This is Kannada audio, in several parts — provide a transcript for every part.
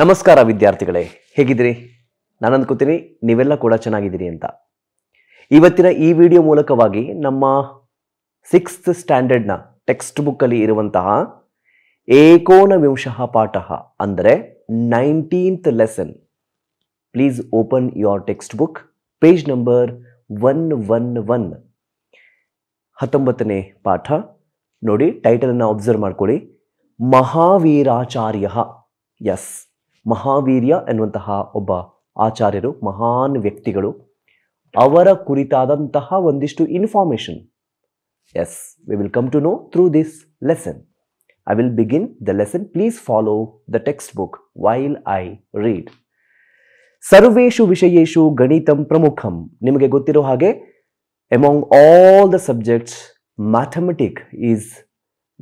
ನಮಸ್ಕಾರ ವಿದ್ಯಾರ್ಥಿಗಳೇ ಹೇಗಿದ್ದೀರಿ ನಾನು ಅಂದ್ಕೋತೀನಿ ನೀವೆಲ್ಲ ಕೂಡ ಚೆನ್ನಾಗಿದ್ದೀರಿ ಅಂತ ಇವತ್ತಿನ ಈ ವಿಡಿಯೋ ಮೂಲಕವಾಗಿ ನಮ್ಮ ಸಿಕ್ಸ್ತ್ ಸ್ಟ್ಯಾಂಡರ್ಡ್ನ ಟೆಕ್ಸ್ಟ್ ಬುಕ್ಕಲ್ಲಿ ಇರುವಂತಹ ಏಕೋನ ವಿಂಶಃ ಪಾಠ ಅಂದರೆ nineteenth lesson please open your text book page number one one one ಹತ್ತೊಂಬತ್ತನೇ ಪಾಠ ನೋಡಿ ಟೈಟಲನ್ನು ಅಬ್ಸರ್ವ್ ಮಾಡ್ಕೊಳ್ಳಿ ಮಹಾವೀರಾಚಾರ್ಯ ಎಸ್ ಮಹಾವೀರ್ಯ ಎನ್ನುವಂತಹ ಒಬ್ಬ ಆಚಾರ್ಯರು ಮಹಾನ್ ವ್ಯಕ್ತಿಗಳು ಅವರ ಕುರಿತಾದಂತಹ ಒಂದಿಷ್ಟು information as we will come to know through this lesson I will begin the lesson please follow the text book while I read ಸರ್ವೇಶು ವಿಷಯೇಶು ಗಣಿತಂ ಪ್ರಮುಖಂ ನಿಮಗೆ ಗೊತ್ತಿರೋ ಹಾಗೆ among all the subjects mathematic is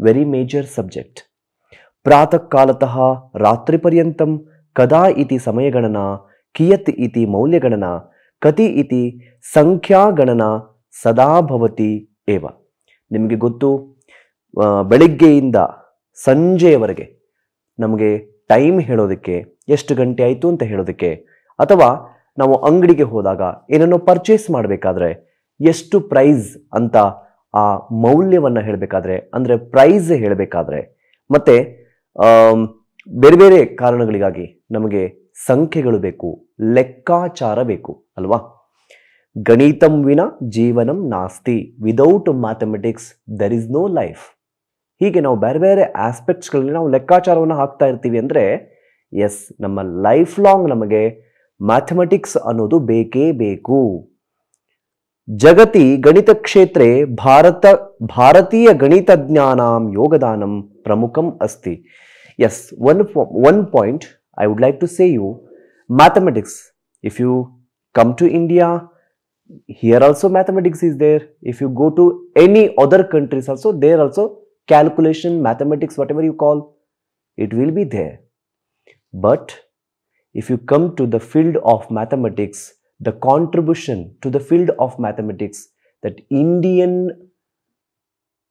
very major subject ಪ್ರಾತಃ ಕಾಲತಃ ರಾತ್ರಿ ಪರ್ಯಂತಂ ಕದಾ ಇತಿ ಸಮಯಗಣನ ಕಿಯತ್ ಇತಿ ಮೌಲ್ಯಗಣನ ಕತಿ ಇತಿ ಸಂಖ್ಯಾಗಣನ ಸದಾಭವತಿ ಭವತಿ ಏವ ನಿಮಗೆ ಗೊತ್ತು ಬೆಳಿಗ್ಗೆಯಿಂದ ಸಂಜೆಯವರೆಗೆ ನಮಗೆ ಟೈಮ್ ಹೇಳೋದಕ್ಕೆ ಎಷ್ಟು ಗಂಟೆ ಆಯಿತು ಅಂತ ಹೇಳೋದಕ್ಕೆ ಅಥವಾ ನಾವು ಅಂಗಡಿಗೆ ಹೋದಾಗ ಏನನ್ನೋ ಪರ್ಚೇಸ್ ಮಾಡಬೇಕಾದ್ರೆ ಎಷ್ಟು ಪ್ರೈಸ್ ಅಂತ ಆ ಮೌಲ್ಯವನ್ನು ಹೇಳಬೇಕಾದ್ರೆ ಅಂದರೆ ಪ್ರೈಸ್ ಹೇಳಬೇಕಾದ್ರೆ ಮತ್ತು ಬೇರೆ ಬೇರೆ ಕಾರಣಗಳಿಗಾಗಿ ನಮಗೆ ಸಂಖ್ಯೆಗಳು ಬೇಕು ಲೆಕ್ಕಾಚಾರ ಬೇಕು ಅಲ್ವಾ ಗಣಿತಂ ವಿನ ಜೀವನಂ ನಾಸ್ತಿ without mathematics there is no life ಹೀಗೆ ನಾವು ಬೇರೆ ಬೇರೆ ಆಸ್ಪೆಕ್ಟ್ಸ್ಗಳಲ್ಲಿ ನಾವು ಲೆಕ್ಕಾಚಾರವನ್ನು ಹಾಕ್ತಾ ಇರ್ತೀವಿ ಅಂದರೆ ಎಸ್ ನಮ್ಮ ಲೈಫ್ ಲಾಂಗ್ ನಮಗೆ ಮ್ಯಾಥಮೆಟಿಕ್ಸ್ ಅನ್ನೋದು ಬೇಕೇ ಬೇಕು ಜಗತಿ ಗಣಿತ ಕ್ಷೇತ್ರೇ ಭಾರತ ಭಾರತೀಯ ಗಣಿತಜ್ಞಾನಾಂ ಯೋಗದಾನಂ ಪ್ರಮುಖಂ ಅಸ್ತಿ as one one point I would like to say you mathematics. If you come to India, here also mathematics is there. If you go to any other countries also, there also calculation, mathematics, whatever you call, it will be there. But if you come to the field of mathematics, the contribution to the field of mathematics that Indian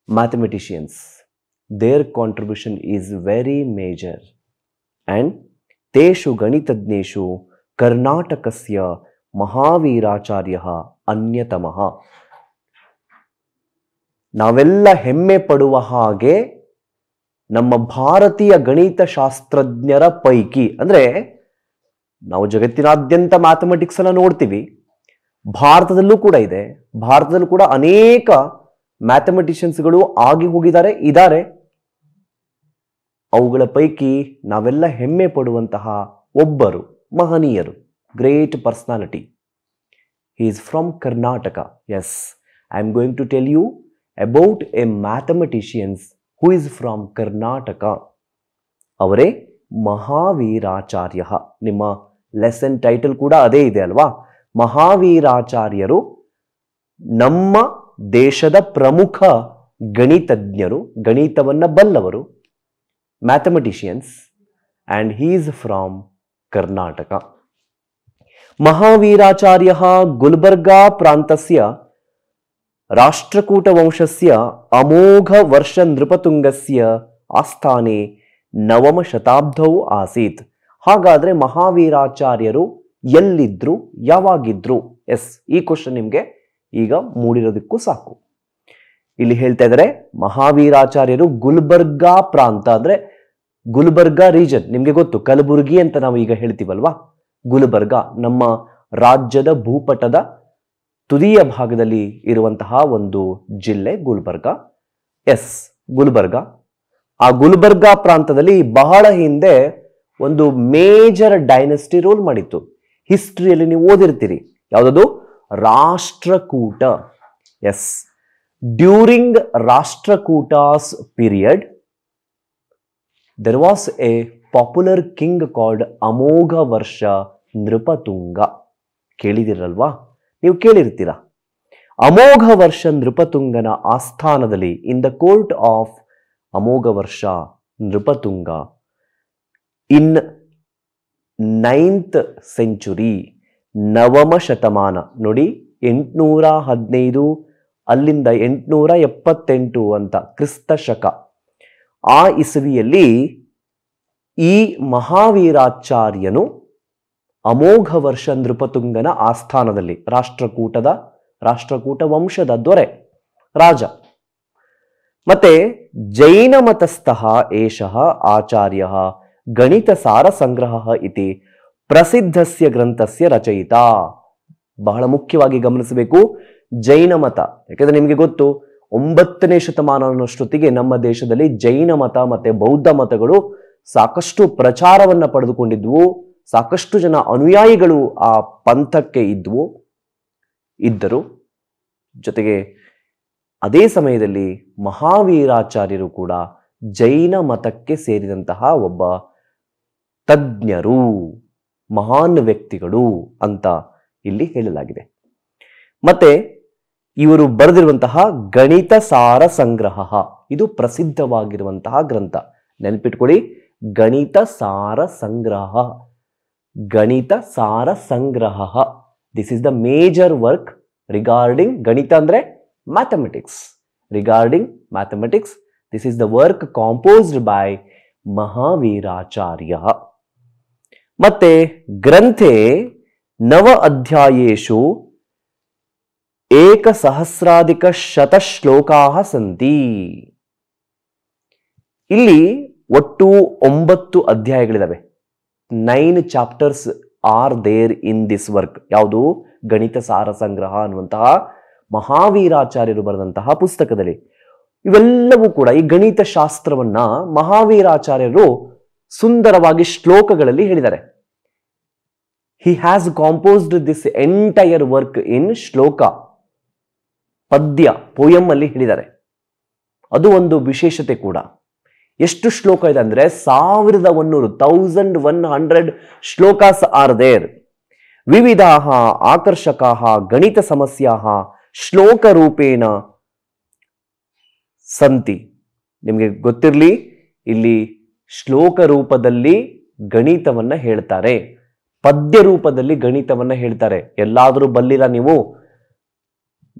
mathematicians, their contribution is very major and ತೇಷು ಗಣಿತಜ್ಞೇಷು ಕರ್ನಾಟಕಸ್ಯ ಮಹಾವೀರಾಚಾರ್ಯ ಅನ್ಯತಮಃ ನಾವೆಲ್ಲ ಹೆಮ್ಮೆ ಪಡುವ ಹಾಗೆ ನಮ್ಮ ಭಾರತೀಯ ಗಣಿತ ಶಾಸ್ತ್ರಜ್ಞರ ಪೈಕಿ ಅಂದರೆ ನಾವು ಜಗತ್ತಿನಾದ್ಯಂತ ಮ್ಯಾಥಮೆಟಿಕ್ಸ್ ಅನ್ನು ನೋಡ್ತೀವಿ ಭಾರತದಲ್ಲೂ ಕೂಡ ಇದೆ ಭಾರತದಲ್ಲೂ ಕೂಡ ಅನೇಕ ಮ್ಯಾಥಮೆಟಿಷಿಯನ್ಸ್ಗಳು ಆಗಿ ಹೋಗಿದ್ದಾರೆ ಇದ್ದಾರೆ ಅವುಗಳ ಪೈಕಿ ನಾವೆಲ್ಲ ಹೆಮ್ಮೆ ಪಡುವಂತಹ ಒಬ್ಬರು ಮಹನೀಯರು great personality he is from Karnataka as I am going to tell you about a mathematicians who is from Karnataka ಅವರೇ ಮಹಾವೀರಾಚಾರ್ಯ ನಿಮ್ಮ ಲೆಸನ್ ಟೈಟಲ್ ಕೂಡ ಅದೇ ಇದೆ ಅಲ್ವಾ ಮಹಾವೀರಾಚಾರ್ಯರು ನಮ್ಮ ದೇಶದ ಪ್ರಮುಖ ಗಣಿತಜ್ಞರು ಗಣಿತವನ್ನು ಬಲ್ಲವರು mathematicians and is from Karnataka Mahaviracharya Gulbarga ಪ್ರಾಂತಸ್ಯ ರಾಷ್ಟ್ರಕೂಟ ಅಮೋಘ ವರ್ಷ ನೃಪತುಂಗಸ್ಯ ಆಸ್ಥಾನೆ ನವಮ ಶತಾಬ್ದವು ಆಸೀತ್ ಹಾಗಾದ್ರೆ ಮಹಾವೀರಾಚಾರ್ಯರು ಎಲ್ಲಿದ್ರು ಯಾವಾಗಿದ್ರು ಎಸ್ ಈ ಕ್ವಶನ್ ನಿಮಗೆ ಈಗ ಮೂಡಿರೋದಕ್ಕೂ ಸಾಕು ಇಲ್ಲಿ ಹೇಳ್ತಾ ಇದ್ದಾರೆ ಮಹಾವೀರಾಚಾರ್ಯರು ಗುಲ್ಬರ್ಗಾ ಪ್ರಾಂತ ಅಂದ್ರೆ ಗುಲ್ಬರ್ಗ ರೀಜನ್ ನಿಮಗೆ ಗೊತ್ತು ಕಲಬುರಗಿ ಅಂತ ನಾವು ಈಗ ಹೇಳ್ತೀವಲ್ವಾ ಗುಲ್ಬರ್ಗ ನಮ್ಮ ರಾಜ್ಯದ ಭೂಪಟದ ತುದಿಯ ಭಾಗದಲ್ಲಿ ಇರುವಂತಹ ಒಂದು ಜಿಲ್ಲೆ ಗುಲ್ಬರ್ಗ ಎಸ್ ಗುಲ್ಬರ್ಗ ಆ ಗುಲ್ಬರ್ಗಾ ಪ್ರಾಂತದಲ್ಲಿ ಬಹಳ ಹಿಂದೆ ಒಂದು ಮೇಜರ್ ಡೈನಸ್ಟಿ ರೂಲ್ ಮಾಡಿತ್ತು ಹಿಸ್ಟ್ರಿಯಲ್ಲಿ ನೀವು ಓದಿರ್ತೀರಿ ಯಾವುದದು Rashtrakuta as during Rashtrakutas period there was a popular king called Amoghavarsha Nrupatunga ಕೇಳಿದಿರಲ್ವಾ ನೀವು ಕೇಳಿರ್ತೀರ ಅಮೋಘ ವರ್ಷ ನೃಪತುಂಗನ ಆಸ್ಥಾನದಲ್ಲಿ in the court of Amoghavarsha Nripatunga in ninth century ನವಮ ಶತಮಾನ ನೋಡಿ ಎಂಟುನೂರ ಹದಿನೈದು ಅಲ್ಲಿಂದ ಎಂಟುನೂರ ಎಪ್ಪತ್ತೆಂಟು ಅಂತ ಕ್ರಿಸ್ತ ಶಕ ಆ ಇಸವಿಯಲ್ಲಿ ಈ ಮಹಾವೀರಾಚಾರ್ಯನು ಅಮೋಘ ವರ್ಷ ನೃಪತುಂಗನ ಆಸ್ಥಾನದಲ್ಲಿ ರಾಷ್ಟ್ರಕೂಟದ ರಾಷ್ಟ್ರಕೂಟ ವಂಶದ ದೊರೆ ರಾಜ ಮತ್ತೆ ಜೈನ ಮತಸ್ಥಃ ಏಷಃ ಆಚಾರ್ಯ ಸಾರ ಸಂಗ್ರಹ ಇತಿ ಪ್ರಸಿದ್ಧಸ್ಯ ಗ್ರಂಥಸ್ಯ ರಚಯಿತ ಬಹಳ ಮುಖ್ಯವಾಗಿ ಗಮನಿಸಬೇಕು ಜೈನ ಮತ ಯಾಕಂದ್ರೆ ನಿಮಗೆ ಗೊತ್ತು ಒಂಬತ್ತನೇ ಶತಮಾನನಷ್ಟೊತ್ತಿಗೆ ನಮ್ಮ ದೇಶದಲ್ಲಿ ಜೈನ ಮತ ಮತ್ತೆ ಬೌದ್ಧ ಮತಗಳು ಸಾಕಷ್ಟು ಪ್ರಚಾರವನ್ನ ಪಡೆದುಕೊಂಡಿದ್ವು ಸಾಕಷ್ಟು ಜನ ಅನುಯಾಯಿಗಳು ಆ ಪಂಥಕ್ಕೆ ಇದ್ವು ಇದ್ದರು ಜೊತೆಗೆ ಅದೇ ಸಮಯದಲ್ಲಿ ಮಹಾವೀರಾಚಾರ್ಯರು ಕೂಡ ಜೈನ ಮತಕ್ಕೆ ಸೇರಿದಂತಹ ಒಬ್ಬ ತಜ್ಞರು ಮಹಾನ್ ವ್ಯಕ್ತಿಗಳು ಅಂತ ಇಲ್ಲಿ ಹೇಳಲಾಗಿದೆ ಮತ್ತೆ ಇವರು ಬರೆದಿರುವಂತಹ ಗಣಿತ ಸಾರ ಸಂಗ್ರಹ ಇದು ಪ್ರಸಿದ್ಧವಾಗಿರುವಂತಹ ಗ್ರಂಥ ನೆನಪಿಟ್ಕೊಳ್ಳಿ ಗಣಿತ ಸಾರ ಸಂಗ್ರಹ Ganita Sara Sangraha this is the major work regarding ಗಣಿತ ಅಂದ್ರೆ mathematics regarding mathematics this is the work composed by Mahaviracharya ಮತ್ತೆ ಗ್ರಂಥೆ ನವ ಅಧ್ಯಾಯೇಶು ಏಕಸಹಸ್ರಾಧಿಕ ಶತಶ್ಲೋಕಾ ಸಂತಿ ಇಲ್ಲಿ ಒಟ್ಟು ಒಂಬತ್ತು ಅಧ್ಯಾಯಗಳಿದ್ದಾವೆ nine chapters are there in this work ಯಾವುದು ಗಣಿತ ಸಾರ ಸಂಗ್ರಹ ಅನ್ನುವಂತಹ ಮಹಾವೀರಾಚಾರ್ಯರು ಬರೆದಂತಹ ಪುಸ್ತಕದಲ್ಲಿ ಇವೆಲ್ಲವೂ ಕೂಡ ಈ ಗಣಿತ ಶಾಸ್ತ್ರವನ್ನ ಮಹಾವೀರಾಚಾರ್ಯರು ಸುಂದರವಾಗಿ ಶ್ಲೋಕಗಳಲ್ಲಿ ಹೇಳಿದ್ದಾರೆ he has composed this entire work in shloka ಪದ್ಯ ಪೋಯಮ್ ಅಲ್ಲಿ ಹೇಳಿದ್ದಾರೆ ಅದು ಒಂದು ವಿಶೇಷತೆ ಕೂಡ ಎಷ್ಟು ಶ್ಲೋಕ ಇದೆ ಅಂದ್ರೆ ಸಾವಿರದ ಒನ್ನೂರು thousand one hundred shlokas are there ವಿವಿಧ ಆಕರ್ಷಕ ಗಣಿತ ಸಮಸ್ಯಾ ಶ್ಲೋಕ ರೂಪೇಣ ಸಂತಿ ನಿಮಗೆ ಗೊತ್ತಿರಲಿ ಇಲ್ಲಿ ಶ್ಲೋಕ ರೂಪದಲ್ಲಿ ಗಣಿತವನ್ನ ಹೇಳ್ತಾರೆ ಪದ್ಯ ರೂಪದಲ್ಲಿ ಗಣಿತವನ್ನ ಹೇಳ್ತಾರೆ ಎಲ್ಲಾದರೂ ಬಲ್ಲಿರ ನೀವು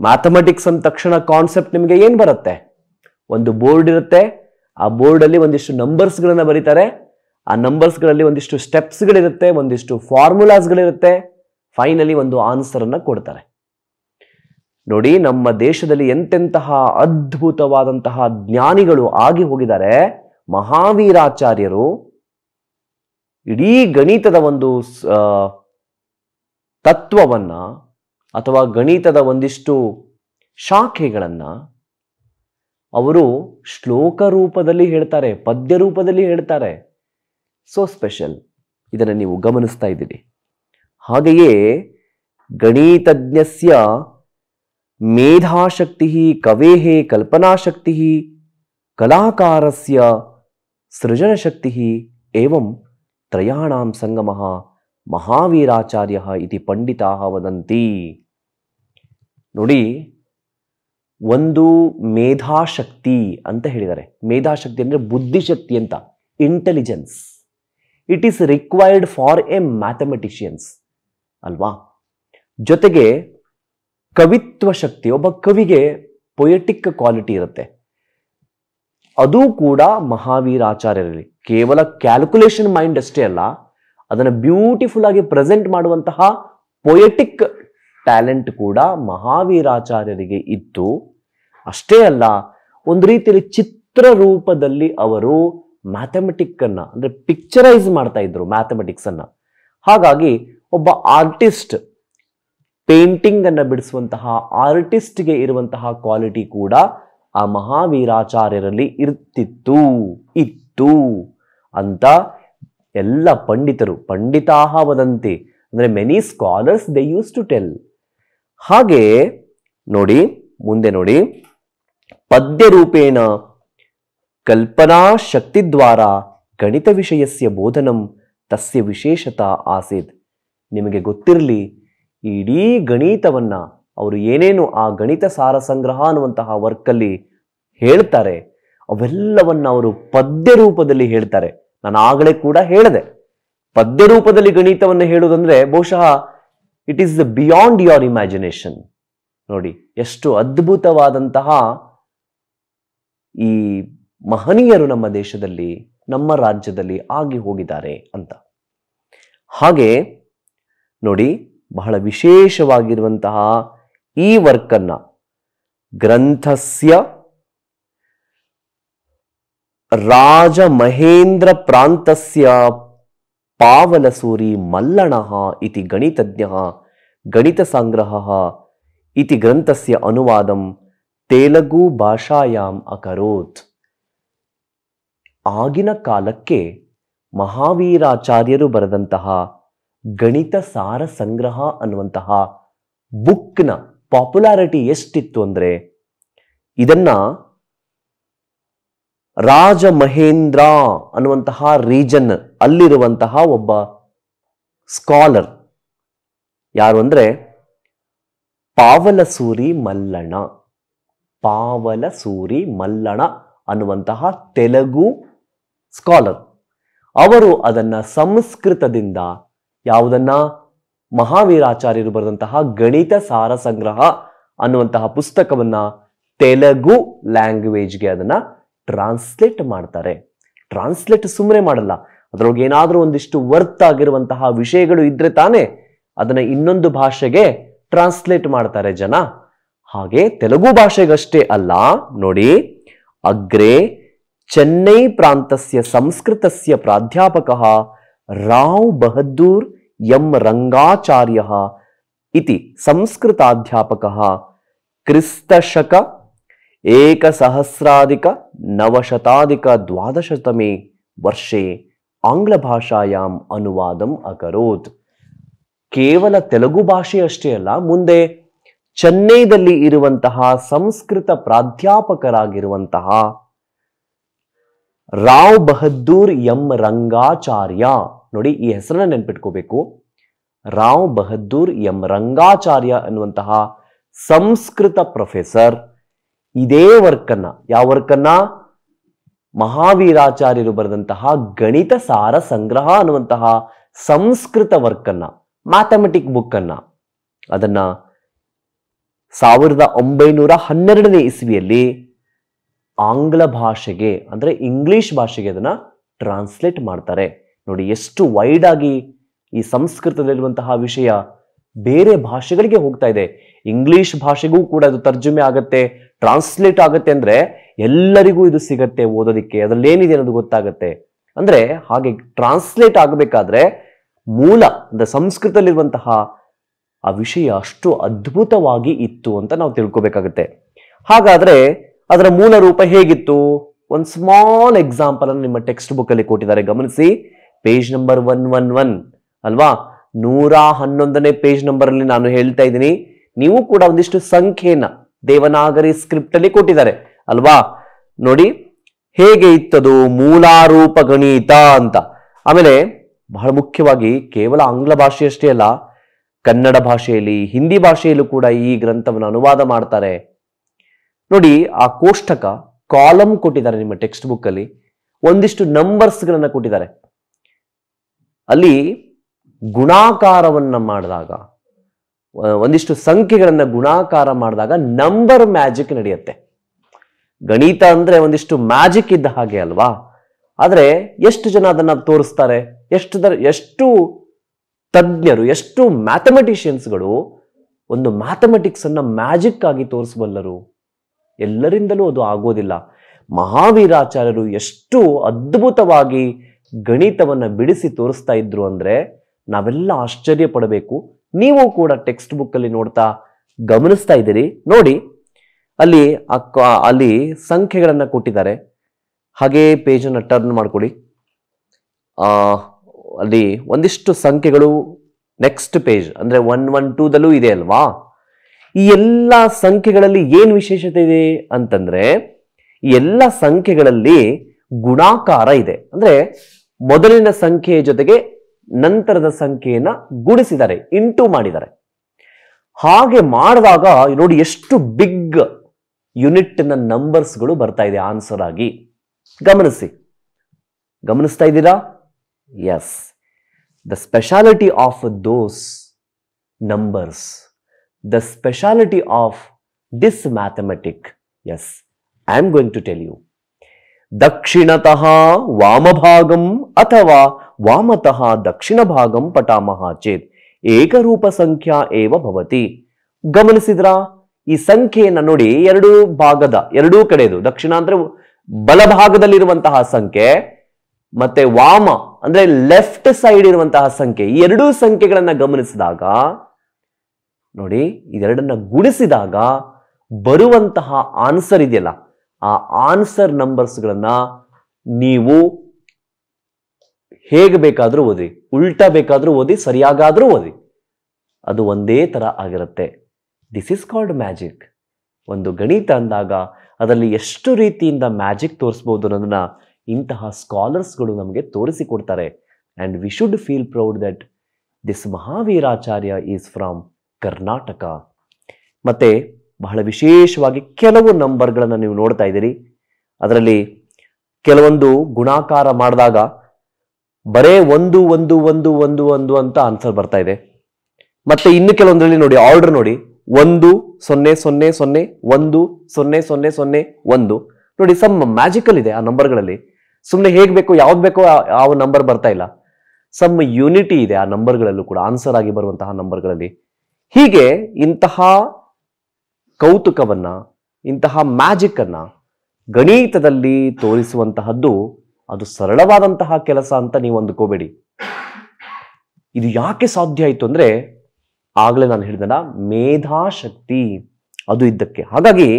ಮ್ಯಾಥಮೆಟಿಕ್ಸ್ ಅಂದ ತಕ್ಷಣ ಕಾನ್ಸೆಪ್ಟ್ ನಿಮಗೆ ಏನು ಬರುತ್ತೆ ಒಂದು ಬೋರ್ಡ್ ಇರುತ್ತೆ ಆ ಬೋರ್ಡಲ್ಲಿ ಒಂದಿಷ್ಟು ನಂಬರ್ಸ್ಗಳನ್ನು ಬರೀತಾರೆ ಆ ನಂಬರ್ಸ್ಗಳಲ್ಲಿ ಒಂದಿಷ್ಟು ಸ್ಟೆಪ್ಸ್ಗಳಿರುತ್ತೆ ಒಂದಿಷ್ಟು ಫಾರ್ಮುಲಾಸ್ಗಳಿರುತ್ತೆ ಫೈನಲಿ ಒಂದು ಆನ್ಸರನ್ನು ಕೊಡ್ತಾರೆ ನೋಡಿ ನಮ್ಮ ದೇಶದಲ್ಲಿ ಎಂತೆಂತಹ ಅದ್ಭುತವಾದಂತಹ ಜ್ಞಾನಿಗಳು ಆಗಿ ಹೋಗಿದ್ದಾರೆ ಮಹಾವೀರಾಚಾರ್ಯರು ಇಡೀ ಗಣಿತದ ಒಂದು ತತ್ವವನ್ನ ಅಥವಾ ಗಣಿತದ ಒಂದಿಷ್ಟು ಶಾಖೆಗಳನ್ನು ಅವರು ಶ್ಲೋಕ ರೂಪದಲ್ಲಿ ಹೇಳ್ತಾರೆ ಪದ್ಯ ರೂಪದಲ್ಲಿ ಹೇಳ್ತಾರೆ ಸೊ ಸ್ಪೆಷಲ್ ಇದನ್ನು ನೀವು ಗಮನಿಸ್ತಾ ಇದ್ದೀರಿ ಹಾಗೆಯೇ ಗಣಿತಜ್ಞಸ್ಯ ಮೇಧಾಶಕ್ತಿ ಕವೇಹೆ ಕಲ್ಪನಾಶಕ್ತಿ ಕಲಾಕಾರಸ್ಯ ಸೃಜನಶಕ್ತಿ ಏವಂ ತ್ರಯಾಣಾಂ ಸಂಗಮ ಮಹಾವೀರಾಚಾರ್ಯ ಇತಿ ಪಂಡಿತಾ ವದಂತಿ ನೋಡಿ ಒಂದು ಮೇಧಾಶಕ್ತಿ ಅಂತ ಹೇಳಿದ್ದಾರೆ ಮೇಧಾಶಕ್ತಿ ಅಂದರೆ ಬುದ್ಧಿಶಕ್ತಿ ಅಂತ intelligence it is required for a mathematicians ಅಲ್ವಾ ಜೊತೆಗೆ ಕವಿತ್ವ ಶಕ್ತಿ ಒಬ್ಬ ಕವಿಗೆ ಪೊಯೆಟಿಕ್ ಕ್ವಾಲಿಟಿ ಇರುತ್ತೆ ಅದೂ ಕೂಡ ಮಹಾವೀರಾಚಾರ್ಯರಲ್ಲಿ ಕೇವಲ ಕ್ಯಾಲ್ಕುಲೇಷನ್ ಮೈಂಡ್ ಅಷ್ಟೇ ಅಲ್ಲ ಅದನ್ನು ಬ್ಯೂಟಿಫುಲ್ ಆಗಿ ಪ್ರೆಸೆಂಟ್ ಮಾಡುವಂತಹ ಪೊಯೆಟಿಕ್ ಟ್ಯಾಲೆಂಟ್ ಕೂಡ ಮಹಾವೀರಾಚಾರ್ಯರಿಗೆ ಇತ್ತು ಅಷ್ಟೇ ಅಲ್ಲ ಒಂದು ರೀತಿಯಲ್ಲಿ ಚಿತ್ರ ರೂಪದಲ್ಲಿ ಅವರು ಮ್ಯಾಥಮೆಟಿಕ್ಕನ್ನು ಅಂದರೆ ಪಿಕ್ಚರೈಸ್ ಮಾಡ್ತಾ ಇದ್ರು ಮ್ಯಾಥಮೆಟಿಕ್ಸನ್ನು ಹಾಗಾಗಿ ಒಬ್ಬ ಆರ್ಟಿಸ್ಟ್ ಪೇಂಟಿಂಗನ್ನು ಬಿಡಿಸುವಂತಹ ಆರ್ಟಿಸ್ಟ್ಗೆ ಇರುವಂತಹ ಕ್ವಾಲಿಟಿ ಕೂಡ ಆ ಮಹಾವೀರಾಚಾರ್ಯರಲ್ಲಿ ಇರ್ತಿತ್ತು ಇತ್ತು ಅಂತ ಎಲ್ಲ ಪಂಡಿತರು ಪಂಡಿತಾಹ ವದಂತಿ ಅಂದರೆ many scholars they use to tell ಹಾಗೆ ನೋಡಿ ಮುಂದೆ ನೋಡಿ ಪದ್ಯ ರೂಪೇಣ ಕಲ್ಪನಾ ಶಕ್ತಿ ದ್ವಾರ ಗಣಿತ ವಿಷಯಸ್ಯ ಬೋಧನಂ ತಸ್ಯ ವಿಶೇಷತಾ ಆಸೀತ್ ನಿಮಗೆ ಗೊತ್ತಿರಲಿ ಇಡೀ ಗಣಿತವನ್ನ ಅವರು ಏನೇನು ಆ ಗಣಿತ ಸಾರ ಸಂಗ್ರಹ ಅನ್ನುವಂತಹ ವರ್ಕಲ್ಲಿ ಹೇಳ್ತಾರೆ ಅವೆಲ್ಲವನ್ನ ಅವರು ಪದ್ಯ ರೂಪದಲ್ಲಿ ಹೇಳ್ತಾರೆ ನಾನು ಆಗಲೇ ಕೂಡ ಹೇಳಿದೆ ಪದ್ಯ ರೂಪದಲ್ಲಿ ಗಣಿತವನ್ನು ಹೇಳುವುದಂದ್ರೆ ಬಹುಶಃ it is beyond your imagination ನೋಡಿ ಎಷ್ಟು ಅದ್ಭುತವಾದಂತಹ ಈ ಮಹನೀಯರು ನಮ್ಮ ದೇಶದಲ್ಲಿ ನಮ್ಮ ರಾಜ್ಯದಲ್ಲಿ ಆಗಿ ಹೋಗಿದ್ದಾರೆ ಅಂತ ಹಾಗೆ ನೋಡಿ ಬಹಳ ವಿಶೇಷವಾಗಿರುವಂತಹ ಈ ವರ್ಕನ್ನ ಗ್ರಂಥಸ್ಯ ರಾಜಮಹೇಂದ್ರ ಪ್ರಾಂತಸ್ಯ ಪಾವನಸೂರಿ ಮಲ್ಲಣ ಇತಿ ಗಣಿತಜ್ಞ ಸಂಗ್ರಹ ಇತಿ ಗ್ರಂಥಸ್ಯ ಅನುವಾದಂ ತೆಲುಗು ಭಾಷಾಯಾಮ್ ಅಕರೋತ್ ಆಗಿನ ಕಾಲಕ್ಕೆ ಮಹಾವೀರಾಚಾರ್ಯರು ಬರೆದಂತಹ ಗಣಿತ ಸಾರ ಸಂಗ್ರಹ ಅನ್ನುವಂತಹ ಬುಕ್ನ ಪಾಪ್ಯುಲಾರಿಟಿ ಎಷ್ಟಿತ್ತು ಅಂದರೆ ಇದನ್ನ ರಾಜ ಮಹೇಂದ್ರ ಅನ್ನುವಂತಹ ರೀಜನ್ ಅಲ್ಲಿರುವಂತಹ ಒಬ್ಬ ಸ್ಕಾಲರ್ ಯಾರು ಅಂದರೆ ಪಾವಲಸೂರಿ ಮಲ್ಲಣ ಪಾವಲಸೂರಿ ಮಲ್ಲಣ ಅನ್ನುವಂತಹ ತೆಲುಗು ಸ್ಕಾಲರ್ ಅವರು ಅದನ್ನು ಸಂಸ್ಕೃತದಿಂದ ಯಾವುದನ್ನ ಮಹಾವೀರಾಚಾರ್ಯರು ಬರೆದಂತಹ ಗಣಿತ ಸಾರ ಸಂಗ್ರಹ ಅನ್ನುವಂತಹ ಪುಸ್ತಕವನ್ನ ತೆಲುಗು ಲ್ಯಾಂಗ್ವೇಜ್ಗೆ ಅದನ್ನ ಟ್ರಾನ್ಸ್ಲೇಟ್ ಮಾಡ್ತಾರೆ ಟ್ರಾನ್ಸ್ಲೇಟ್ ಸುಮ್ಮನೆ ಮಾಡಲ್ಲ ಅದರೊಳಗೆ ಏನಾದರೂ ಒಂದಿಷ್ಟು ವರ್ತ್ ಆಗಿರುವಂತಹ ವಿಷಯಗಳು ಇದ್ರೆ ತಾನೇ ಅದನ್ನ ಇನ್ನೊಂದು ಭಾಷೆಗೆ ಟ್ರಾನ್ಸ್ಲೇಟ್ ಮಾಡ್ತಾರೆ ಜನ ಹಾಗೆ ತೆಲುಗು ಭಾಷೆಗಷ್ಟೇ ಅಲ್ಲ ನೋಡಿ ಅಗ್ರೆ ಚೆನ್ನೈ ಪ್ರಾಂತಸ್ಯ ಸಂಸ್ಕೃತಸ್ಯ ಪ್ರಾಧ್ಯಾಪಕ ರಾವ್ ಬಹದ್ದೂರ್ ಎಂ ರಂಗಾಚಾರ್ಯ ಇತಿ ಸಂಸ್ಕೃತಾಧ್ಯಾಪಕ ಕ್ರಿಸ್ತಶಕ ನವಶತಾಧಿಕ ದ್ವಾದಶತಮೇ ವರ್ಷೇ ಆಂಗ್ಲಭಾಷಾಯಾಮ್ ಅನುವಾದಂ ಅಕರೋತ್ ಕೇವಲ ತೆಲುಗು ಭಾಷೆ ಅಷ್ಟೇ ಅಲ್ಲ ಮುಂದೆ ಚೆನ್ನೈದಲ್ಲಿ ಇರುವಂತಹ ಸಂಸ್ಕೃತ ಪ್ರಾಧ್ಯಾಪಕರಾಗಿರುವಂತಹ ರಾವ್ ಬಹದ್ದೂರ್ ಎಂ ರಂಗಾಚಾರ್ಯ ನೋಡಿ ಈ ಹೆಸರನ್ನ ನೆನ್ಪಿಟ್ಕೋಬೇಕು ರಾವ್ ಬಹದ್ದೂರ್ ಎಂ ರಂಗಾಚಾರ್ಯ ಅನ್ನುವಂತಹ ಸಂಸ್ಕೃತ ಪ್ರೊಫೆಸರ್ ಇದೇ ವರ್ಕನ್ನ ಯಾವ ವರ್ಕನ್ನ ಮಹಾವೀರಾಚಾರ್ಯರು ಬರೆದಂತಹ ಗಣಿತ ಸಾರ ಸಂಗ್ರಹ ಅನ್ನುವಂತಹ ಸಂಸ್ಕೃತ ವರ್ಕನ್ನ ಮ್ಯಾಥಮೆಟಿಕ್ ಬುಕ್ ಅನ್ನ ಅದನ್ನ ಸಾವಿರದ ಒಂಬೈನೂರ ಹನ್ನೆರಡನೇ ಇಸ್ವಿಯಲ್ಲಿ ಆಂಗ್ಲ ಭಾಷೆಗೆ ಅಂದ್ರೆ ಇಂಗ್ಲಿಷ್ ಭಾಷೆಗೆ ಅದನ್ನ ಟ್ರಾನ್ಸ್ಲೇಟ್ ಮಾಡ್ತಾರೆ ನೋಡಿ ಎಷ್ಟು ವೈಡ್ ಆಗಿ ಈ ಸಂಸ್ಕೃತದಲ್ಲಿರುವಂತಹ ವಿಷಯ ಬೇರೆ ಭಾಷೆಗಳಿಗೆ ಹೋಗ್ತಾ ಇದೆ ಇಂಗ್ಲಿಷ್ ಭಾಷೆಗೂ ಕೂಡ ಅದು ತರ್ಜುಮೆ ಆಗುತ್ತೆ ಟ್ರಾನ್ಸ್ಲೇಟ್ ಆಗುತ್ತೆ ಅಂದ್ರೆ ಎಲ್ಲರಿಗೂ ಇದು ಸಿಗತ್ತೆ ಓದೋದಕ್ಕೆ ಅದರಲ್ಲಿ ಏನಿದೆ ಅನ್ನೋದು ಗೊತ್ತಾಗುತ್ತೆ ಅಂದ್ರೆ ಹಾಗೆ ಟ್ರಾನ್ಸ್ಲೇಟ್ ಆಗಬೇಕಾದ್ರೆ ಮೂಲ ಅಂದ್ರೆ ಸಂಸ್ಕೃತದಲ್ಲಿರುವಂತಹ ಆ ವಿಷಯ ಅಷ್ಟು ಅದ್ಭುತವಾಗಿ ಇತ್ತು ಅಂತ ನಾವು ತಿಳ್ಕೊಬೇಕಾಗತ್ತೆ ಹಾಗಾದ್ರೆ ಅದರ ಮೂಲ ರೂಪ ಹೇಗಿತ್ತು ಒಂದು ಸ್ಮಾಲ್ ಎಕ್ಸಾಂಪಲ್ ಅನ್ನು ನಿಮ್ಮ ಟೆಕ್ಸ್ಟ್ ಬುಕ್ ಅಲ್ಲಿ ಕೊಟ್ಟಿದ್ದಾರೆ ಗಮನಿಸಿ page number one one one ಅಲ್ವಾ ನೂರ ಹನ್ನೊಂದನೇ ಪೇಜ್ ನಂಬರ್ ಅಲ್ಲಿ ನಾನು ಹೇಳ್ತಾ ಇದ್ದೀನಿ ನೀವು ಕೂಡ ಒಂದಿಷ್ಟು ಸಂಖ್ಯೆಯನ್ನ ದೇವನಾಗರಿ ಸ್ಕ್ರಿಪ್ಟ್ ಅಲ್ಲಿ ಕೊಟ್ಟಿದ್ದಾರೆ ಅಲ್ವಾ ನೋಡಿ ಹೇಗೆ ಇತ್ತದು ಮೂಲಾರೂಪ ಗಣಿತ ಅಂತ ಆಮೇಲೆ ಬಹಳ ಮುಖ್ಯವಾಗಿ ಕೇವಲ ಆಂಗ್ಲ ಭಾಷೆಯಷ್ಟೇ ಅಲ್ಲ ಕನ್ನಡ ಭಾಷೆಯಲ್ಲಿ ಹಿಂದಿ ಭಾಷೆಯಲ್ಲೂ ಕೂಡ ಈ ಗ್ರಂಥವನ್ನು ಅನುವಾದ ಮಾಡ್ತಾರೆ ನೋಡಿ ಆ ಕೋಷ್ಟಕ ಕಾಲಂ ಕೊಟ್ಟಿದ್ದಾರೆ ನಿಮ್ಮ ಟೆಕ್ಸ್ಟ್ ಬುಕ್ ಅಲ್ಲಿ ಒಂದಿಷ್ಟು ನಂಬರ್ಸ್ ಗಳನ್ನ ಕೊಟ್ಟಿದ್ದಾರೆ ಅಲ್ಲಿ ಗುಣಾಕಾರವನ್ನು ಮಾಡಿದಾಗ ಒಂದಿಷ್ಟು ಸಂಖ್ಯೆಗಳನ್ನು ಗುಣಾಕಾರ ಮಾಡಿದಾಗ ನಂಬರ್ ಮ್ಯಾಜಿಕ್ ನಡೆಯುತ್ತೆ ಗಣಿತ ಅಂದರೆ ಒಂದಿಷ್ಟು ಮ್ಯಾಜಿಕ್ ಇದ್ದ ಹಾಗೆ ಅಲ್ವಾ ಆದರೆ ಎಷ್ಟು ಜನ ಅದನ್ನು ತೋರಿಸ್ತಾರೆ ಎಷ್ಟು ದರ ಎಷ್ಟು ತಜ್ಞರು ಎಷ್ಟು ಮ್ಯಾಥಮೆಟಿಷಿಯನ್ಸ್ಗಳು ಒಂದು ಮ್ಯಾಥಮೆಟಿಕ್ಸನ್ನು ಮ್ಯಾಜಿಕ್ ಆಗಿ ತೋರಿಸಬಲ್ಲರು ಎಲ್ಲರಿಂದಲೂ ಅದು ಆಗೋದಿಲ್ಲ ಮಹಾವೀರಾಚಾರ್ಯರು ಎಷ್ಟು ಅದ್ಭುತವಾಗಿ ಗಣಿತವನ್ನು ಬಿಡಿಸಿ ತೋರಿಸ್ತಾ ಇದ್ರು ಅಂದರೆ ನಾವೆಲ್ಲ ಆಶ್ಚರ್ಯ ಪಡಬೇಕು ನೀವು ಕೂಡ ಟೆಕ್ಸ್ಟ್ ಬುಕ್ ಅಲ್ಲಿ ನೋಡ್ತಾ ಗಮನಿಸ್ತಾ ಇದ್ದೀರಿ ನೋಡಿ ಅಲ್ಲಿ ಅಲ್ಲಿ ಸಂಖ್ಯೆಗಳನ್ನು ಕೊಟ್ಟಿದ್ದಾರೆ ಹಾಗೇ ಪೇಜನ್ನು ಟರ್ನ್ ಆ ಅಲ್ಲಿ ಒಂದಿಷ್ಟು ಸಂಖ್ಯೆಗಳು ನೆಕ್ಸ್ಟ್ ಪೇಜ್ ಅಂದರೆ ಒನ್ ಒನ್ ಟೂದಲ್ಲೂ ಇದೆ ಅಲ್ವಾ ಈ ಎಲ್ಲ ಸಂಖ್ಯೆಗಳಲ್ಲಿ ಏನು ವಿಶೇಷತೆ ಇದೆ ಅಂತಂದರೆ ಈ ಎಲ್ಲ ಸಂಖ್ಯೆಗಳಲ್ಲಿ ಗುಣಾಕಾರ ಇದೆ ಅಂದರೆ ಮೊದಲಿನ ಸಂಖ್ಯೆಯ ಜೊತೆಗೆ ನಂತರದ ಸಂಖ್ಯೆಯನ್ನು ಗುಡಿಸಿದ್ದಾರೆ ಇಂಟು ಮಾಡಿದ್ದಾರೆ ಹಾಗೆ ಮಾಡುವಾಗ ನೋಡಿ ಎಷ್ಟು ಬಿಗ್ ನಂಬರ್ಸ್ ನಂಬರ್ಸ್ಗಳು ಬರ್ತಾ ಇದೆ ಆನ್ಸರ್ ಆಗಿ ಗಮನಿಸಿ ಗಮನಿಸ್ತಾ ಇದ್ದೀರಾ as the speciality of those numbers the speciality of this mathematic as I am going to tell you ದಕ್ಷಿಣತಃ ವಾಮಭಾಗಂ ಅಥವಾ ವಾಮತಃ ದಕ್ಷಿಣ ಭಾಗಂ ಪಟಾಮಹ ಚೇತ್ ಏಕರೂಪ ಸಂಖ್ಯಾ ಏವ ಭವತಿ ಗಮನಿಸಿದ್ರ ಈ ಸಂಖ್ಯೆಯನ್ನ ನೋಡಿ ಎರಡೂ ಭಾಗದ ಎರಡೂ ಕಡೆದು ದಕ್ಷಿಣ ಅಂದ್ರೆ ಬಲಭಾಗದಲ್ಲಿರುವಂತಹ ಸಂಖ್ಯೆ ಮತ್ತೆ ವಾಮ ಅಂದ್ರೆ ಲೆಫ್ಟ್ ಸೈಡ್ ಇರುವಂತಹ ಸಂಖ್ಯೆ ಈ ಎರಡೂ ಸಂಖ್ಯೆಗಳನ್ನ ಗಮನಿಸಿದಾಗ ನೋಡಿ ಇದೆರಡನ್ನ ಗುಣಿಸಿದಾಗ ಬರುವಂತಹ ಆನ್ಸರ್ ಇದೆಯಲ್ಲ ಆ ಆನ್ಸರ್ ನಂಬರ್ಸ್ಗಳನ್ನ ನೀವು ಹೇಗೆ ಬೇಕಾದರೂ ಓದಿ ಉಲ್ಟಾ ಬೇಕಾದರೂ ಓದಿ ಸರಿಯಾಗಾದರೂ ಓದಿ ಅದು ಒಂದೇ ಥರ ಆಗಿರುತ್ತೆ ದಿಸ್ ಇಸ್ ಕಾಲ್ಡ್ ಮ್ಯಾಜಿಕ್ ಒಂದು ಗಣಿತ ಅಂದಾಗ ಅದರಲ್ಲಿ ಎಷ್ಟು ರೀತಿಯಿಂದ ಮ್ಯಾಜಿಕ್ ತೋರಿಸ್ಬೋದು ಅನ್ನೋದನ್ನ ಇಂತಹ ಸ್ಕಾಲರ್ಸ್ಗಳು ನಮಗೆ ತೋರಿಸಿಕೊಡ್ತಾರೆ and we should feel proud that this Mahaviracharya is from Karnataka ಮತ್ತು ಬಹಳ ವಿಶೇಷವಾಗಿ ಕೆಲವು ನಂಬರ್ಗಳನ್ನು ನೀವು ನೋಡ್ತಾ ಇದ್ದೀರಿ ಅದರಲ್ಲಿ ಕೆಲವೊಂದು ಗುಣಾಕಾರ ಮಾಡಿದಾಗ ಬರೇ ಒಂದು ಒಂದು ಒಂದು ಒಂದು ಒಂದು ಅಂತ ಆನ್ಸರ್ ಬರ್ತಾ ಇದೆ ಮತ್ತೆ ಇನ್ನು ಕೆಲವೊಂದರಲ್ಲಿ ನೋಡಿ ಆರ್ಡರ್ ನೋಡಿ ಒಂದು ಸೊನ್ನೆ ಸೊನ್ನೆ ಸೊನ್ನೆ ಒಂದು ಸೊನ್ನೆ ಸೊನ್ನೆ ಸೊನ್ನೆ ಒಂದು ನೋಡಿ ಸಮ್ ಮ್ಯಾಜಿಕಲ್ ಇದೆ ಆ ನಂಬರ್ಗಳಲ್ಲಿ ಸುಮ್ಮನೆ ಹೇಗೆ ಬೇಕೋ ಯಾವ್ದು ಬೇಕೋ ಆ ನಂಬರ್ ಬರ್ತಾ ಇಲ್ಲ ಸಮ್ ಯೂನಿಟಿ ಇದೆ ಆ ನಂಬರ್ಗಳಲ್ಲೂ ಕೂಡ ಆನ್ಸರ್ ಆಗಿ ಬರುವಂತಹ ನಂಬರ್ಗಳಲ್ಲಿ ಹೀಗೆ ಇಂತಹ ಕೌತುಕವನ್ನ ಇಂತಹ ಮ್ಯಾಜಿಕ್ ಅನ್ನ ಗಣಿತದಲ್ಲಿ ತೋರಿಸುವಂತಹದ್ದು ಅದು ಸರಳವಾದಂತಹ ಕೆಲಸ ಅಂತ ನೀವು ಅಂದ್ಕೋಬೇಡಿ ಇದು ಯಾಕೆ ಸಾಧ್ಯ ಆಯಿತು ಅಂದ್ರೆ ಆಗಲೇ ನಾನು ಹೇಳಿದಲ್ಲ ಮೇಧಾಶಕ್ತಿ ಅದು ಇದ್ದಕ್ಕೆ ಹಾಗಾಗಿ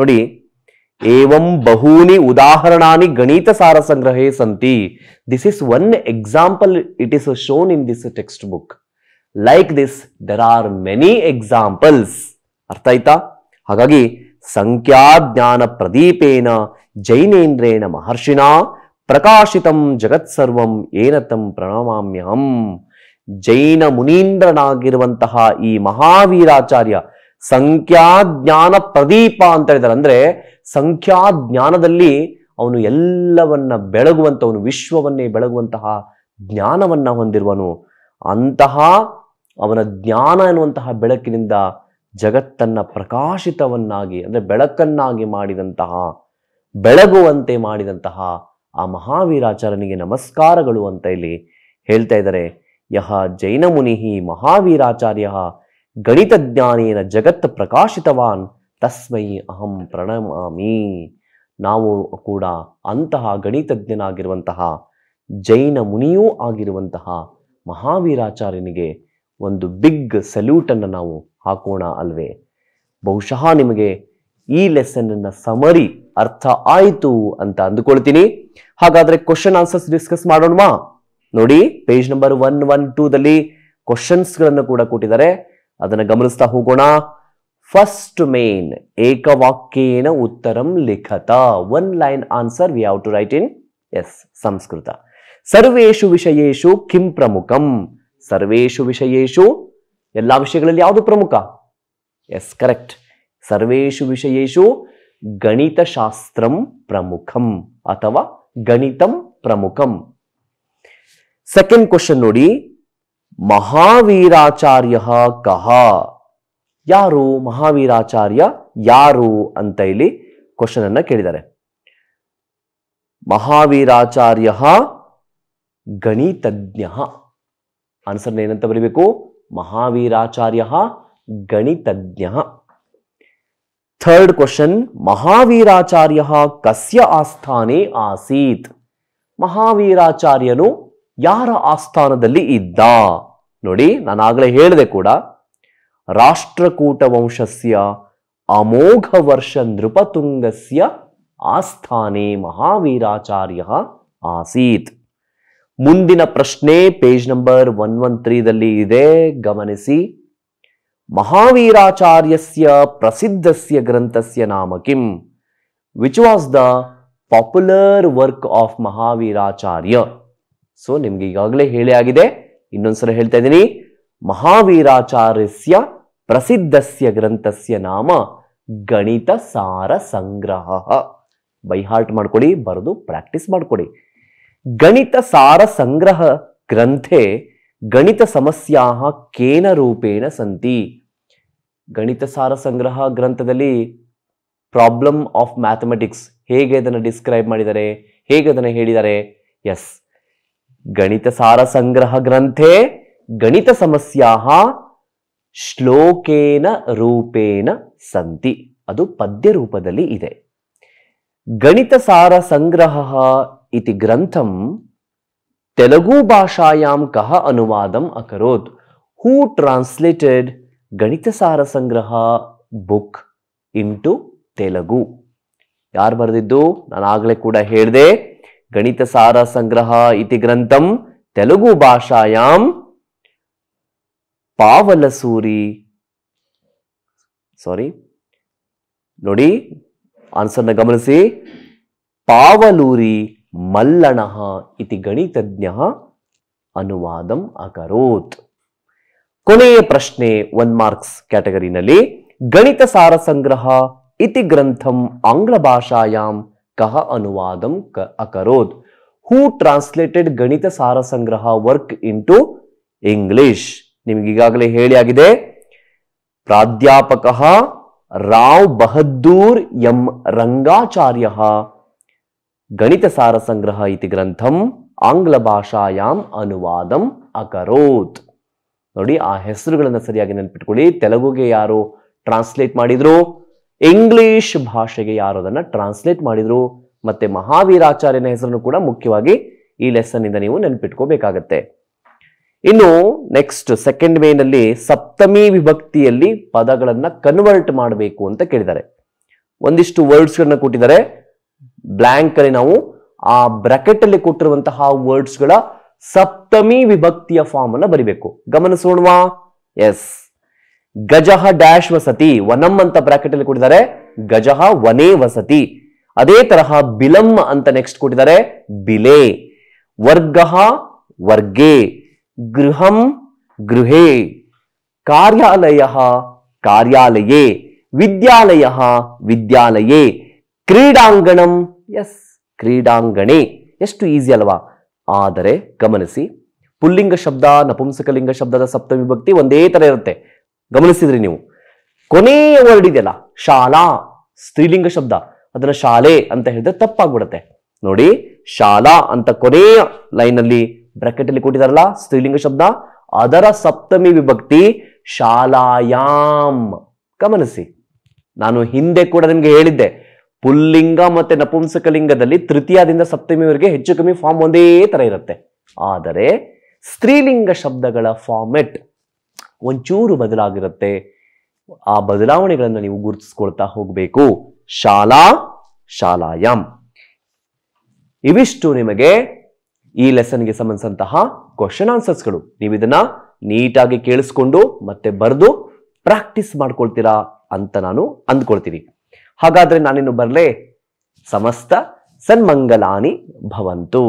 ನೋಡಿ ಏವಂ ಬಹೂನಿ ಉದಾಹರಣಾನಿ ಗಣಿತ ಸಾರ ಸಂಗ್ರಹೇ ಸಂತಿ this is one example it is shown in this text book like this there are many examples ಅರ್ಥ ಆಯ್ತಾ ಹಾಗಾಗಿ ಸಂಖ್ಯಾ ಜ್ಞಾನ ಪ್ರದೀಪೇನ ಜೈನೇಂದ್ರೇಣ ಮಹರ್ಷಿನಾ ಪ್ರಕಾಶಿತಂ ಜಗತ್ಸರ್ವಂ ಏನತಂ ಪ್ರಣಮಾಮ್ಯಹಂ ಜೈನ ಮುನೀಂದ್ರನಾಗಿರುವಂತಹ ಈ ಮಹಾವೀರಾಚಾರ್ಯ ಸಂಖ್ಯಾಜ್ಞಾನ ಪ್ರದೀಪ ಅಂತ ಹೇಳಿದಾರೆ ಅಂದ್ರೆ ಸಂಖ್ಯಾಜ್ಞಾನದಲ್ಲಿ ಅವನು ಎಲ್ಲವನ್ನ ಬೆಳಗುವಂಥವನು ವಿಶ್ವವನ್ನೇ ಬೆಳಗುವಂತಹ ಜ್ಞಾನವನ್ನ ಹೊಂದಿರುವನು ಅಂತಹ ಅವನ ಜ್ಞಾನ ಎನ್ನುವಂತಹ ಬೆಳಕಿನಿಂದ ಜಗತ್ತನ್ನ ಪ್ರಕಾಶಿತವನ್ನಾಗಿ ಅಂದ್ರೆ ಬೆಳಕನ್ನಾಗಿ ಮಾಡಿದಂತಹ ಬೆಳಗುವಂತೆ ಮಾಡಿದಂತಹ ಆ ಮಹಾವೀರಾಚಾರ್ಯನಿಗೆ ನಮಸ್ಕಾರಗಳು ಅಂತ ಇಲ್ಲಿ ಹೇಳ್ತಾ ಇದ್ದಾರೆ ಯಹ ಜೈನ ಮುನಿಹಿ ಮಹಾವೀರಾಚಾರ್ಯ ಗಣಿತಜ್ಞಾನೇನ ಜಗತ್ ಪ್ರಕಾಶಿತವಾನ್ ತಸ್ಮೈ ಅಹಂ ಪ್ರಣಮಾಮಿ ನಾವು ಕೂಡ ಅಂತಹ ಗಣಿತಜ್ಞನಾಗಿರುವಂತಹ ಜೈನ ಮುನಿಯೂ ಆಗಿರುವಂತಹ ಮಹಾವೀರಾಚಾರ್ಯನಿಗೆ ಒಂದು ಬಿಗ್ ಸಲ್ಯೂಟನ್ನು ನಾವು ಹಾಕೋಣ ಅಲ್ವೇ ಬಹುಶಃ ನಿಮಗೆ ಈ ಲೆಸನ್ನ ಸಮರಿ ಅರ್ಥ ಆಯಿತು ಅಂತ ಅಂದುಕೊಳ್ತೀನಿ ಹಾಗಾದ್ರೆ ಕ್ವಶನ್ ಆನ್ಸರ್ಸ್ ಡಿಸ್ಕಸ್ ಮಾಡೋಣ ನೋಡಿ ಪೇಜ್ ನಂಬರ್ ಒನ್ ಒನ್ ಟೂದಲ್ಲಿ ಕ್ವಶನ್ಸ್ಗಳನ್ನು ಕೂಡ ಕೊಟ್ಟಿದ್ದಾರೆ ಅದನ್ನು ಗಮನಿಸ್ತಾ ಹೋಗೋಣ ಫಸ್ಟ್ ಮೇನ್ ಏಕವಾಕ್ಯೇನ ಉತ್ತರಂ ಲಿಖತ one line answer we have to write in as Sanskrit ಸರ್ವೇಶು ವಿಷಯೇಶು ಕಿಂ ಪ್ರಮುಖಂ ಸರ್ವೇಶು ವಿಷಯೇಶು ಎಲ್ಲ ವಿಷಯಗಳಲ್ಲಿ ಯಾವುದು ಪ್ರಮುಖ ಎಸ್ ಕರೆಕ್ಟ್ ಸರ್ವೇಶು ವಿಷಯೇಶು ಗಣಿತಶಾಸ್ತ್ರಂ ಪ್ರಮುಖಂ ಅಥವಾ ಗಣಿತಂ ಪ್ರಮುಖಂ ಸೆಕೆಂಡ್ ಕ್ವಶನ್ ನೋಡಿ ಮಹಾವೀರಾಚಾರ್ಯ ಕಹ ಯಾರು ಮಹಾವೀರಾಚಾರ್ಯ ಯಾರು ಅಂತ ಇಲ್ಲಿ ಕ್ವಶನ್ ಅನ್ನ ಕೇಳಿದ್ದಾರೆ ಮಹಾವೀರಾಚಾರ್ಯ ಗಣಿತಜ್ಞ ಆನ್ಸರ್ನ ಏನಂತ ಬರೀಬೇಕು ಮಹಾವೀರಾಚಾರ್ಯ ಗಣಿತಜ್ಞ ಥರ್ಡ್ ಕ್ವಶನ್ ಮಹಾವೀರಾಚಾರ್ಯ ಕಸ್ಯ ಆಸ್ಥಾನೆ ಆಸೀತ್ ಮಹಾವೀರಾಚಾರ್ಯನು ಯಾರ ಆಸ್ಥಾನದಲ್ಲಿ ಇದ್ದ ನೋಡಿ ನಾನು ಆಗಲೇ ಹೇಳಿದೆ ಕೂಡ ರಾಷ್ಟ್ರಕೂಟ ವಂಶಸ್ಯ ಅಮೋಘ ವರ್ಷ ನೃಪತುಂಗಸ್ಯ ಆಸ್ಥಾನೆ ಮಹಾವೀರಾಚಾರ್ಯ ಆಸೀತ್ ಮುಂದಿನ ಪ್ರಶ್ನೆ ಪೇಜ್ ನಂಬರ್ ಒನ್ ಒನ್ ತ್ರೀದಲ್ಲಿ ಇದೆ ಗಮನಿಸಿ ಮಹಾವೀರಾಚಾರ್ಯಸ್ಯ ಪ್ರಸಿದ್ಧಸ್ಯ ಗ್ರಂಥಸ್ಯ ನಾಮ ಕಿಂ which was the popular work of Mahaviracharya so ನಿಮ್ಗೆ ಈಗಾಗಲೇ ಹೇಳಿ ಆಗಿದೆ ಇನ್ನೊಂದ್ಸಲ ಹೇಳ್ತಾ ಇದ್ದೀನಿ ಮಹಾವೀರಾಚಾರ್ಯಸ್ಯ ಪ್ರಸಿದ್ಧಸ್ಯ ಗ್ರಂಥಸ್ಯ ನಾಮ ಗಣಿತ ಸಾರ ಸಂಗ್ರಹ ಬೈಹಾರ್ಟ್ ಮಾಡ್ಕೊಡಿ ಬರೆದು ಪ್ರಾಕ್ಟೀಸ್ ಮಾಡ್ಕೊಡಿ ಗಣಿತ ಸಾರ ಸಂಗ್ರಹ ಗ್ರಂಥೆ ಗಣಿತ ಸಮಸ್ಯಾ ಕೇನ ರೂಪೇಣ ಸಂತಿ ಸಾರ ಸಂಗ್ರಹ ಗ್ರಂಥದಲ್ಲಿ ಪ್ರಾಬ್ಲಮ್ ಆಫ್ ಮ್ಯಾಥಮೆಟಿಕ್ಸ್ ಹೇಗೆ ಅದನ್ನು ಡಿಸ್ಕ್ರೈಬ್ ಮಾಡಿದ್ದಾರೆ ಹೇಗೆ ಅದನ್ನು ಹೇಳಿದ್ದಾರೆ ಎಸ್ ಸಾರ ಸಂಗ್ರಹ ಗ್ರಂಥೆ ಗಣಿತ ಸಮಸ್ಯಾಹ ಶ್ಲೋಕೇನ ರೂಪೇಣ ಸಂತಿ ಅದು ಪದ್ಯ ರೂಪದಲ್ಲಿ ಇದೆ ಸಾರ ಸಂಗ್ರಹ ಇತಿ ಗ್ರಂಥಂ ತೆಲುಗು ಭಾಷಾಯಾಂ ಕಹ ಅನುವಾದಂ ಅಕರೋತ್ ಹೂ ಟ್ರಾನ್ಸ್ಲೇಟೆಡ್ ಗಣಿತಸಾರ ಸಂಗ್ರಹ ಬುಕ್ ಇನ್ ಟು ತೆಲುಗು ಯಾರು ಬರೆದಿದ್ದು ನಾನು ಆಗಲೇ ಕೂಡ ಹೇಳಿದೆ ಗಣಿತಸಾರ ಸಂಗ್ರಹ ಇತಿ ಗ್ರಂಥಂ ತೆಲುಗು ಭಾಷಾಯಾಂ ಪಾವಲಸೂರಿ ಸಾರಿ ನೋಡಿ ಆನ್ಸರ್ನ ಗಮನಿಸಿ ಪಾವಲೂರಿ ಮಲ್ಲಣ ಇತಿ ಗಣಿತಜ್ಞ ಅನುವಾದಂ ಅಕರೋತ್ ಕೊನೆಯ ಪ್ರಶ್ನೆ ಒನ್ ಮಾರ್ಕ್ಸ್ ಕ್ಯಾಟಗರಿನಲ್ಲಿ ಗಣಿತ ಸಾರ ಸಂಗ್ರಹ ಇತಿ ಗ್ರಂಥಂ ಆಂಗ್ಲ ಭಾಷಾಯಾಮ್ ಕಹ ಅನುವಾದಂ ಕ ಅಕರೋತ್ ಹೂ translated Ganita Sara Sangraha work into English ನಿಮಗೀಗಾಗಲೇ ಈಗಾಗಲೇ ಹೇಳಿ ಆಗಿದೆ ಪ್ರಾಧ್ಯಾಪಕ ರಾವ್ ಬಹದ್ದೂರ್ ಎಂ ರಂಗಾಚಾರ್ಯ ಸಾರ ಸಂಗ್ರಹ ಇತಿ ಗ್ರಂಥಂ ಆಂಗ್ಲ ಭಾಷಾಯಾಮ್ ಅನುವಾದಂ ಅಕರೋತ್ ನೋಡಿ ಆ ಹೆಸರುಗಳನ್ನು ಸರಿಯಾಗಿ ನೆನ್ಪಿಟ್ಕೊಳ್ಳಿ ತೆಲುಗುಗೆ ಯಾರು ಟ್ರಾನ್ಸ್ಲೇಟ್ ಮಾಡಿದ್ರು ಇಂಗ್ಲಿಷ್ ಭಾಷೆಗೆ ಯಾರು ಅದನ್ನು ಟ್ರಾನ್ಸ್ಲೇಟ್ ಮಾಡಿದ್ರು ಮತ್ತೆ ಮಹಾವೀರಾಚಾರ್ಯನ ಹೆಸರನ್ನು ಕೂಡ ಮುಖ್ಯವಾಗಿ ಈ ಲೆಸನ್ ಇಂದ ನೀವು ನೆನ್ಪಿಟ್ಕೋಬೇಕಾಗತ್ತೆ ಇನ್ನು ನೆಕ್ಸ್ಟ್ ಸೆಕೆಂಡ್ ಮೇನಲ್ಲಿ ಸಪ್ತಮಿ ವಿಭಕ್ತಿಯಲ್ಲಿ ಪದಗಳನ್ನು ಕನ್ವರ್ಟ್ ಮಾಡಬೇಕು ಅಂತ ಕೇಳಿದ್ದಾರೆ ಒಂದಿಷ್ಟು ವರ್ಡ್ಸ್ಗಳನ್ನ ಕೊಟ್ಟಿದ್ದಾರೆ ಬ್ಲ್ಯಾಂಕ್ ಅಲ್ಲಿ ನಾವು ಆ ಬ್ರಾಕೆಟ್ ಅಲ್ಲಿ ಕೊಟ್ಟಿರುವಂತಹ ವರ್ಡ್ಸ್ ಗಳ ಸಪ್ತಮಿ ವಿಭಕ್ತಿಯ ಫಾರ್ಮ್ ಅನ್ನು ಬರಿಬೇಕು ಗಮನಿಸೋಣವಾ ಎಸ್ ಗಜಹ ಡ್ಯಾಶ್ ವಸತಿ ವನಂ ಅಂತ ಬ್ರಾಕೆಟ್ ಅಲ್ಲಿ ಕೊಟ್ಟಿದ್ದಾರೆ ಗಜಹ ವನೇ ವಸತಿ ಅದೇ ತರಹ ಬಿಲಂ ಅಂತ ನೆಕ್ಸ್ಟ್ ಕೊಟ್ಟಿದ್ದಾರೆ ಬಿಲೆ ವರ್ಗ ವರ್ಗೇ ಗೃಹಂ ಗೃಹೇ ಕಾರ್ಯಾಲಯ ಕಾರ್ಯಾಲಯೇ ವಿದ್ಯಾಲಯ ವಿದ್ಯಾಲಯೇ ಕ್ರೀಡಾಂಗಣಂ ಎಸ್ ಕ್ರೀಡಾಂಗಣಿ ಎಷ್ಟು ಈಸಿ ಅಲ್ವಾ ಆದರೆ ಗಮನಿಸಿ ಪುಲ್ಲಿಂಗ ಶಬ್ದ ನಪುಂಸಕಲಿಂಗ ಶಬ್ದದ ಸಪ್ತಮಿ ವಿಭಕ್ತಿ ಒಂದೇ ತರ ಇರುತ್ತೆ ಗಮನಿಸಿದ್ರಿ ನೀವು ಕೊನೆಯ ವರ್ಡ್ ಇದೆಯಲ್ಲ ಶಾಲಾ ಸ್ತ್ರೀಲಿಂಗ ಶಬ್ದ ಅದನ್ನ ಶಾಲೆ ಅಂತ ಹೇಳಿದ್ರೆ ತಪ್ಪಾಗ್ಬಿಡುತ್ತೆ ನೋಡಿ ಶಾಲಾ ಅಂತ ಕೊನೆಯ ಲೈನ್ ಅಲ್ಲಿ ಬ್ರಾಕೆಟ್ ಅಲ್ಲಿ ಕೊಟ್ಟಿದಾರಲ್ಲ ಸ್ತ್ರೀಲಿಂಗ ಶಬ್ದ ಅದರ ಸಪ್ತಮಿ ವಿಭಕ್ತಿ ಶಾಲಾಯಾಮ್ ಗಮನಿಸಿ ನಾನು ಹಿಂದೆ ಕೂಡ ನಿಮ್ಗೆ ಹೇಳಿದ್ದೆ ಪುಲ್ಲಿಂಗ ಮತ್ತೆ ನಪುಂಸಕಲಿಂಗದಲ್ಲಿ ತೃತೀಯದಿಂದ ಸಪ್ತಮಿವರೆಗೆ ಹೆಚ್ಚು ಕಮ್ಮಿ ಫಾರ್ಮ್ ಒಂದೇ ತರ ಇರುತ್ತೆ ಆದರೆ ಸ್ತ್ರೀಲಿಂಗ ಶಬ್ದಗಳ ಫಾರ್ಮೆಟ್ ಒಂಚೂರು ಬದಲಾಗಿರುತ್ತೆ ಆ ಬದಲಾವಣೆಗಳನ್ನು ನೀವು ಗುರುತಿಸ್ಕೊಳ್ತಾ ಹೋಗಬೇಕು ಶಾಲಾ ಶಾಲಾಯಂ ಇವಿಷ್ಟು ನಿಮಗೆ ಈ ಲೆಸನ್ಗೆ ಸಂಬಂಧಿಸಿದಂತಹ ಕ್ವಶನ್ ಆನ್ಸರ್ಸ್ಗಳು ನೀವು ಇದನ್ನ ನೀಟಾಗಿ ಕೇಳಿಸ್ಕೊಂಡು ಮತ್ತೆ ಬರೆದು ಪ್ರಾಕ್ಟೀಸ್ ಮಾಡ್ಕೊಳ್ತೀರಾ ಅಂತ ನಾನು ಅಂದ್ಕೊಳ್ತೀನಿ ಹಾಗಾದ್ರೆ ನಾನಿನ್ನು ಬರಲೇ ಸಮಸ್ತ ಸನ್ಮಂಗಲಾನಿ ಭವಂತು